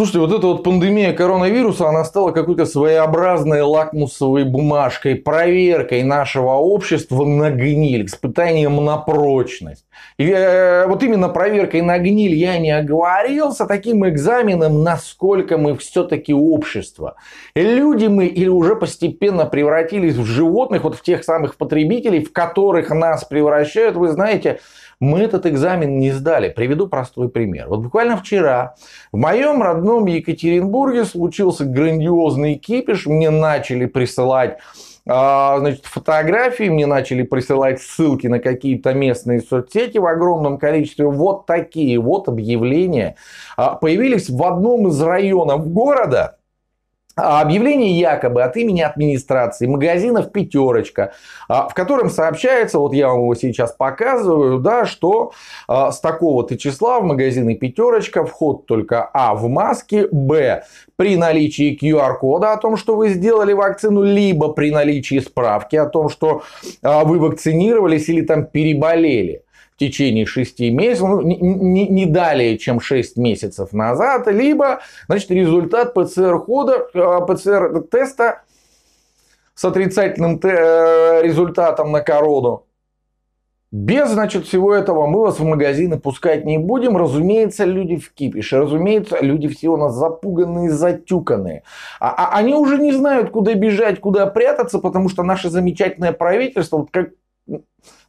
Слушайте, вот эта вот пандемия коронавируса, она стала какой-то своеобразной лакмусовой бумажкой, проверкой нашего общества на гниль, испытанием на прочность. И э, вот именно проверкой на гниль я не оговорился, таким экзаменом, насколько мы все-таки общество. Люди мы или уже постепенно превратились в животных, вот в тех самых потребителей, в которых нас превращают, вы знаете, мы этот экзамен не сдали. Приведу простой пример. Вот буквально вчера в моем родном одном Екатеринбурге случился грандиозный кипиш. Мне начали присылать а, значит, фотографии, мне начали присылать ссылки на какие-то местные соцсети в огромном количестве. Вот такие вот объявления а, появились в одном из районов города – а объявление якобы от имени администрации магазинов «Пятерочка», а, в котором сообщается, вот я вам его сейчас показываю, да, что а, с такого-то числа в магазины «Пятерочка» вход только а. в маске, б. при наличии QR-кода о том, что вы сделали вакцину, либо при наличии справки о том, что вы вакцинировались или там переболели – течение 6 месяцев, ну, не, не, не далее, чем 6 месяцев назад, либо значит, результат ПЦР-хода, а, ПЦР-теста с отрицательным э, результатом на корону. Без, значит, всего этого мы вас в магазины пускать не будем. Разумеется, люди в кипише. Разумеется, люди все у нас запуганные, затюканные. А, а они уже не знают, куда бежать, куда прятаться, потому что наше замечательное правительство, вот как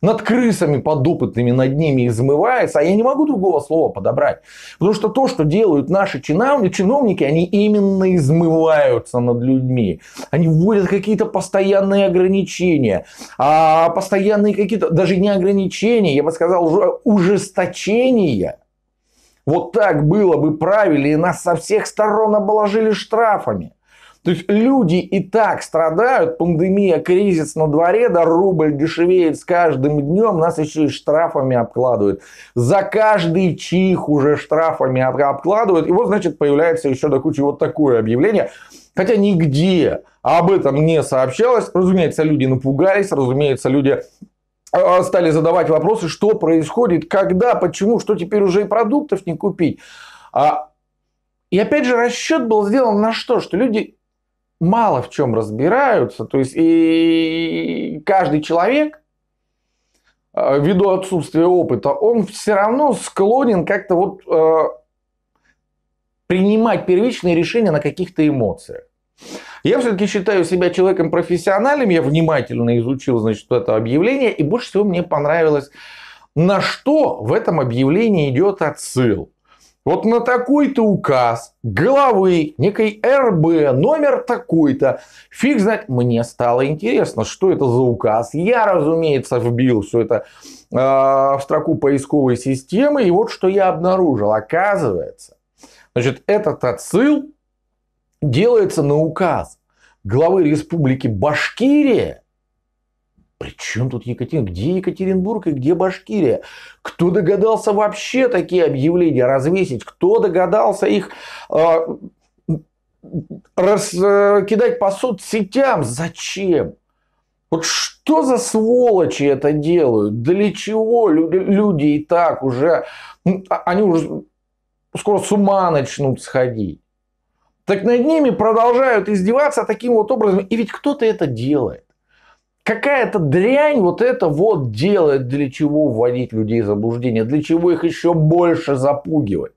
над крысами подопытными, над ними измывается, а я не могу другого слова подобрать. Потому что то, что делают наши чиновники, чиновники они именно измываются над людьми. Они вводят какие-то постоянные ограничения. А постоянные какие-то, даже не ограничения, я бы сказал, ужесточения. Вот так было бы правильно, и нас со всех сторон обложили штрафами. То есть люди и так страдают, пандемия, кризис на дворе, да рубль дешевеет с каждым днем, нас еще и штрафами обкладывают. За каждый чих уже штрафами обкладывают. И вот, значит, появляется еще до кучи вот такое объявление. Хотя нигде об этом не сообщалось. Разумеется, люди напугались, разумеется, люди э, стали задавать вопросы, что происходит, когда, почему, что теперь уже и продуктов не купить. А, и опять же, расчет был сделан на что? Что люди мало в чем разбираются. То есть и каждый человек, э, ввиду отсутствия опыта, он все равно склонен как-то вот э, принимать первичные решения на каких-то эмоциях. Я все-таки считаю себя человеком профессиональным, я внимательно изучил, значит, это объявление, и больше всего мне понравилось, на что в этом объявлении идет отсыл. Вот на такой-то указ главы некой РБ номер такой-то. Фиг знать, мне стало интересно, что это за указ. Я, разумеется, вбил все это э, в строку поисковой системы. И вот что я обнаружил. Оказывается, значит, этот отсыл делается на указ главы республики Башкирия при чем тут Екатерин? Где Екатеринбург и где Башкирия? Кто догадался вообще такие объявления развесить? Кто догадался их а, э, раскидать э, по соцсетям? Зачем? Вот что за сволочи это делают? Для чего люди и так уже... А, они уже скоро с ума начнут сходить. Так над ними продолжают издеваться таким вот образом. И ведь кто-то это делает какая-то дрянь вот это вот делает, для чего вводить людей в заблуждение, для чего их еще больше запугивать.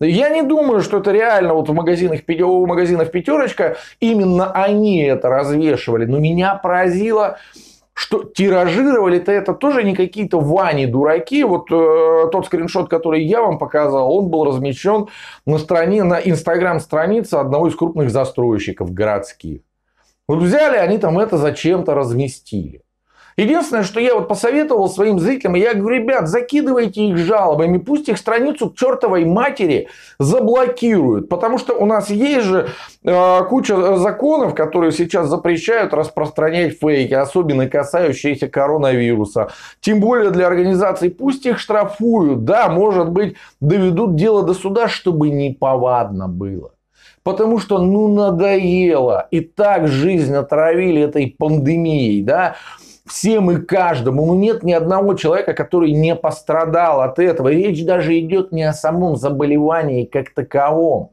Я не думаю, что это реально вот в магазинах, у магазинов «Пятерочка» именно они это развешивали. Но меня поразило, что тиражировали-то это тоже не какие-то Вани-дураки. Вот э, тот скриншот, который я вам показал, он был размещен на стране, на инстаграм-странице одного из крупных застройщиков городских. Вот взяли они там это зачем-то разместили. Единственное, что я вот посоветовал своим зрителям, я говорю, ребят, закидывайте их жалобами, пусть их страницу к чертовой матери заблокируют. Потому что у нас есть же э, куча законов, которые сейчас запрещают распространять фейки, особенно касающиеся коронавируса. Тем более для организаций, пусть их штрафуют, да, может быть, доведут дело до суда, чтобы неповадно было. Потому что ну надоело. И так жизнь отравили этой пандемией. Да? всем и каждому. Ну, нет ни одного человека, который не пострадал от этого. речь даже идет не о самом заболевании как таковом.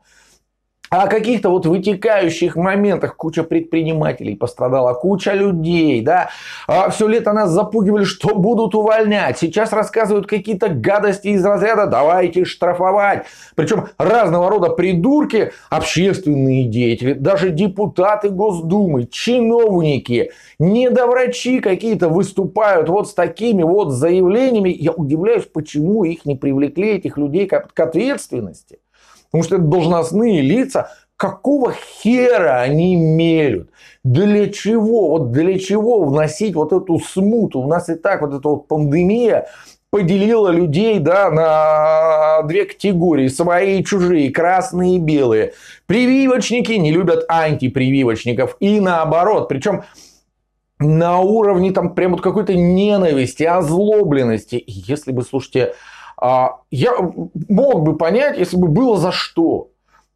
А о каких-то вот вытекающих моментах куча предпринимателей пострадала, куча людей, да. А Все лето нас запугивали, что будут увольнять. Сейчас рассказывают какие-то гадости из разряда «давайте штрафовать». Причем разного рода придурки, общественные деятели, даже депутаты Госдумы, чиновники, недоврачи какие-то выступают вот с такими вот заявлениями. Я удивляюсь, почему их не привлекли, этих людей, к ответственности. Потому что это должностные лица, Какого хера они мелют? Для чего? Вот для чего вносить вот эту смуту? У нас и так вот эта вот пандемия поделила людей да, на две категории. Свои и чужие, красные и белые. Прививочники не любят антипрививочников. И наоборот. Причем на уровне там прям вот какой-то ненависти, озлобленности. Если бы, слушайте, а, я мог бы понять, если бы было за что.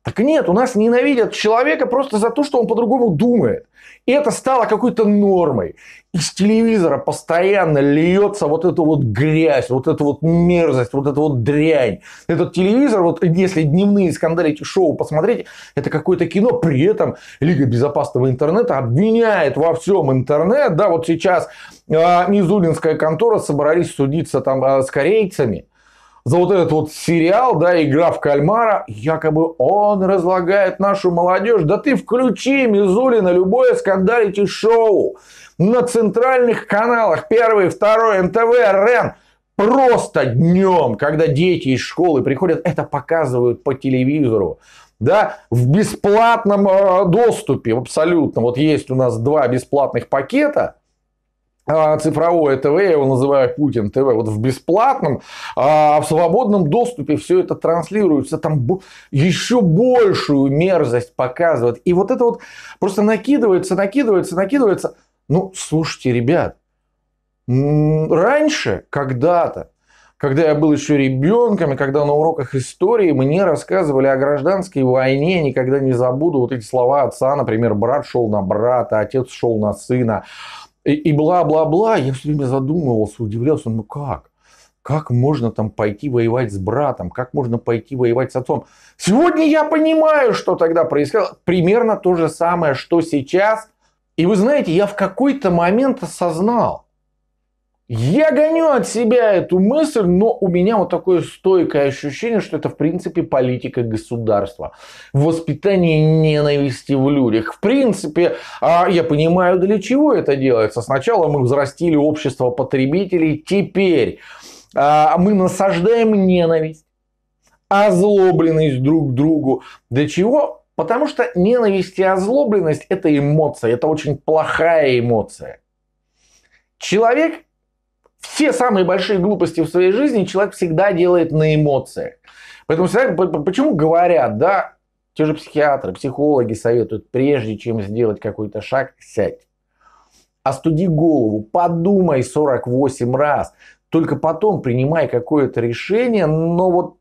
Так нет, у нас ненавидят человека просто за то, что он по-другому думает. И это стало какой-то нормой. Из телевизора постоянно льется вот эта вот грязь, вот эта вот мерзость, вот эта вот дрянь. Этот телевизор, вот если дневные скандалики шоу посмотреть, это какое-то кино. При этом Лига безопасного интернета обвиняет во всем интернет. Да, вот сейчас э, Мизулинская контора собрались судиться там э, с корейцами за вот этот вот сериал, да, игра в кальмара, якобы он разлагает нашу молодежь. Да ты включи, Мизули на любое скандалити шоу на центральных каналах, первый, второй, НТВ, РЕН, просто днем, когда дети из школы приходят, это показывают по телевизору да, в бесплатном э, доступе, абсолютно. Вот есть у нас два бесплатных пакета, а, цифровое ТВ, я его называю Путин ТВ, вот в бесплатном, а, а в свободном доступе все это транслируется, там еще большую мерзость показывают. И вот это вот просто накидывается, накидывается, накидывается. Ну, слушайте, ребят, раньше, когда-то, когда я был еще ребенком, и когда на уроках истории мне рассказывали о гражданской войне, никогда не забуду вот эти слова отца, например, брат шел на брата, отец шел на сына, и бла-бла-бла. Я все время задумывался, удивлялся, ну как? Как можно там пойти воевать с братом? Как можно пойти воевать с отцом? Сегодня я понимаю, что тогда происходило. Примерно то же самое, что сейчас. И вы знаете, я в какой-то момент осознал, я гоню от себя эту мысль, но у меня вот такое стойкое ощущение, что это в принципе политика государства. Воспитание ненависти в людях. В принципе, а я понимаю, для чего это делается. Сначала мы взрастили общество потребителей, теперь а, мы насаждаем ненависть, озлобленность друг к другу. Для чего? Потому что ненависть и озлобленность – это эмоция, это очень плохая эмоция. Человек все самые большие глупости в своей жизни человек всегда делает на эмоциях. Поэтому всегда, почему говорят, да, те же психиатры, психологи советуют, прежде чем сделать какой-то шаг, сядь. Остуди голову, подумай 48 раз, только потом принимай какое-то решение, но вот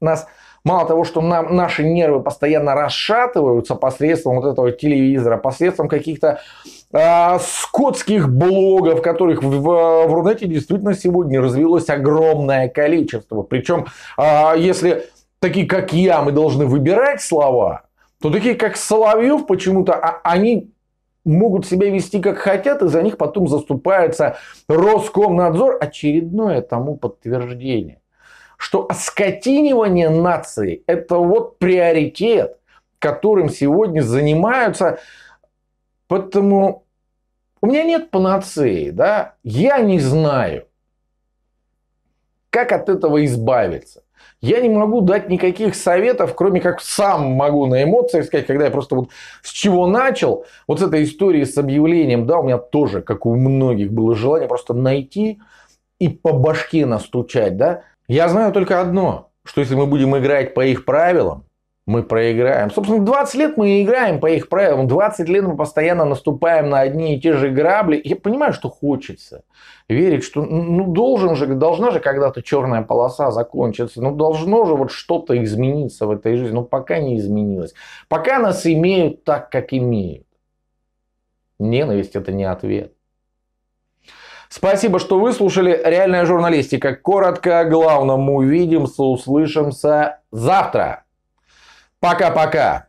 нас Мало того, что нам, наши нервы постоянно расшатываются посредством вот этого телевизора, посредством каких-то э, скотских блогов, которых в, в, в Рунете действительно сегодня развелось огромное количество. Причем, э, если такие, как я, мы должны выбирать слова, то такие, как Соловьев, почему-то а, они могут себя вести как хотят, и за них потом заступается Роскомнадзор. Очередное тому подтверждение что оскотинивание нации – это вот приоритет, которым сегодня занимаются. Поэтому у меня нет панацеи, да? Я не знаю, как от этого избавиться. Я не могу дать никаких советов, кроме как сам могу на эмоциях сказать, когда я просто вот с чего начал, вот с этой истории с объявлением, да, у меня тоже, как у многих, было желание просто найти и по башке настучать, да, я знаю только одно, что если мы будем играть по их правилам, мы проиграем. Собственно, 20 лет мы играем по их правилам, 20 лет мы постоянно наступаем на одни и те же грабли. Я понимаю, что хочется верить, что ну должен же, должна же когда-то черная полоса закончиться, ну должно же вот что-то измениться в этой жизни, но ну, пока не изменилось. Пока нас имеют так, как имеют. Ненависть это не ответ. Спасибо, что выслушали. Реальная журналистика. Коротко о главном. Увидимся, услышимся завтра. Пока-пока.